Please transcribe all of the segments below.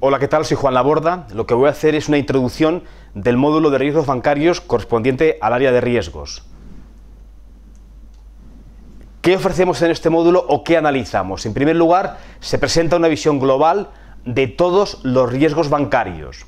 Hola, ¿qué tal? Soy Juan Laborda. Lo que voy a hacer es una introducción del módulo de riesgos bancarios correspondiente al área de riesgos. ¿Qué ofrecemos en este módulo o qué analizamos? En primer lugar, se presenta una visión global de todos los riesgos bancarios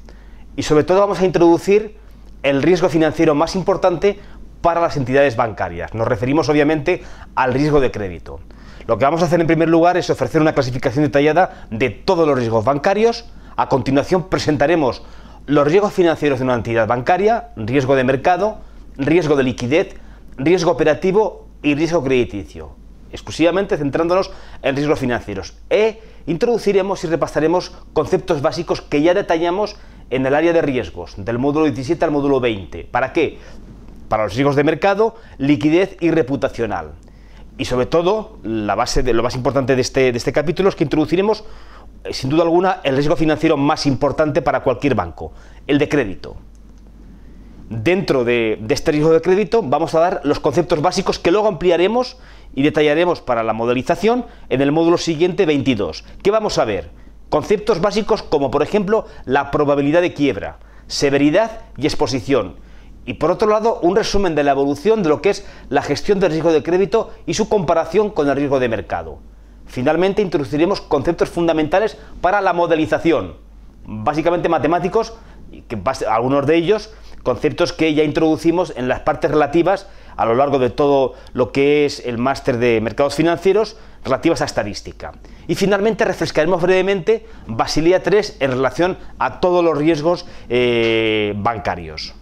y sobre todo vamos a introducir el riesgo financiero más importante para las entidades bancarias. Nos referimos obviamente al riesgo de crédito. Lo que vamos a hacer en primer lugar es ofrecer una clasificación detallada de todos los riesgos bancarios, a continuación presentaremos los riesgos financieros de una entidad bancaria, riesgo de mercado, riesgo de liquidez, riesgo operativo y riesgo crediticio, exclusivamente centrándonos en riesgos financieros. E introduciremos y repasaremos conceptos básicos que ya detallamos en el área de riesgos, del módulo 17 al módulo 20. ¿Para qué? Para los riesgos de mercado, liquidez y reputacional. Y sobre todo, la base de, lo más importante de este, de este capítulo es que introduciremos eh, sin duda alguna, el riesgo financiero más importante para cualquier banco, el de crédito. Dentro de, este riesgo de crédito vamos a dar los conceptos básicos que luego ampliaremos y detallaremos para la modelización en el módulo siguiente 22. ¿Qué vamos a ver? Conceptos básicos como por ejemplo la probabilidad de quiebra, severidad y exposición. Y por otro lado, un resumen de la evolución de lo que es la gestión del riesgo de crédito y su comparación con el riesgo de mercado. Finalmente introduciremos conceptos fundamentales para la modelización, básicamente matemáticos, que algunos de ellos conceptos que ya introducimos en las partes relativas a lo largo de todo lo que es el máster de mercados financieros relativas a estadística. Y finalmente refrescaremos brevemente Basilea 3 en relación a todos los riesgos eh, bancarios.